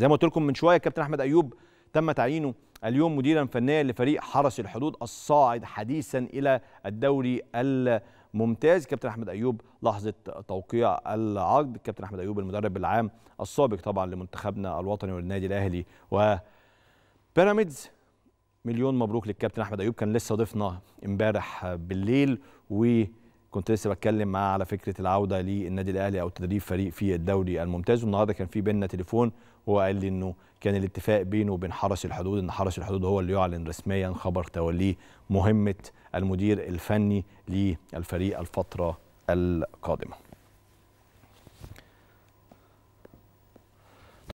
زي ما قلت لكم من شويه الكابتن احمد ايوب تم تعيينه اليوم مديرا فنيا لفريق حرس الحدود الصاعد حديثا الى الدوري الممتاز كابتن احمد ايوب لحظه توقيع العقد كابتن احمد ايوب المدرب العام السابق طبعا لمنتخبنا الوطني والنادي الاهلي و بيراميدز مليون مبروك للكابتن احمد ايوب كان لسه ضيفنا امبارح بالليل و كنت لسه بتكلم معاه على فكره العوده للنادي الاهلي او تدريب فريق في الدوري الممتاز والنهارده كان في بيننا تليفون هو قال لي انه كان الاتفاق بينه وبين حرس الحدود ان حرس الحدود هو اللي يعلن رسميا خبر توليه مهمه المدير الفني للفريق الفتره القادمه